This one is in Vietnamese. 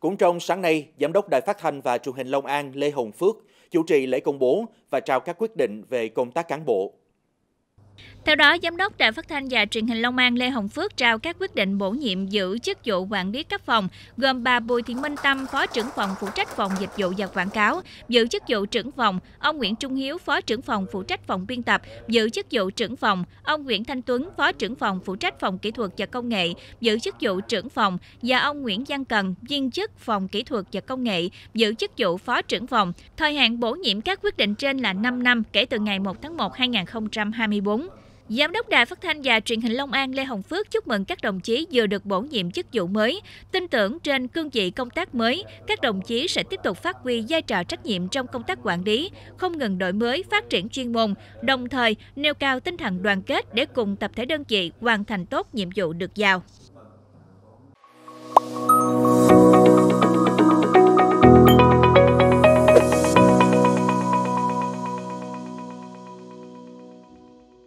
Cũng trong sáng nay, Giám đốc Đài Phát thanh và Truyền hình Long An Lê Hồng Phước chủ trì lễ công bố và trao các quyết định về công tác cán bộ. Theo đó, Giám đốc Đài Phát thanh và Truyền hình Long An Lê Hồng Phước trao các quyết định bổ nhiệm giữ chức vụ quản lý cấp phòng, gồm bà Bùi Thị Minh Tâm, Phó trưởng phòng phụ trách phòng dịch vụ và quảng cáo, giữ chức vụ trưởng phòng, ông Nguyễn Trung Hiếu, Phó trưởng phòng phụ trách phòng biên tập, giữ chức vụ trưởng phòng, ông Nguyễn Thanh Tuấn, Phó trưởng phòng phụ trách phòng kỹ thuật và công nghệ, giữ chức vụ trưởng phòng và ông Nguyễn Văn Cần, viên chức phòng kỹ thuật và công nghệ, giữ chức vụ Phó trưởng phòng. Thời hạn bổ nhiệm các quyết định trên là 5 năm kể từ ngày 1 tháng 1 2024. Giám đốc Đài Phát thanh và Truyền hình Long An Lê Hồng Phước chúc mừng các đồng chí vừa được bổ nhiệm chức vụ mới. Tin tưởng trên cương vị công tác mới, các đồng chí sẽ tiếp tục phát huy vai trò trách nhiệm trong công tác quản lý, không ngừng đổi mới, phát triển chuyên môn, đồng thời nêu cao tinh thần đoàn kết để cùng tập thể đơn vị hoàn thành tốt nhiệm vụ được giao.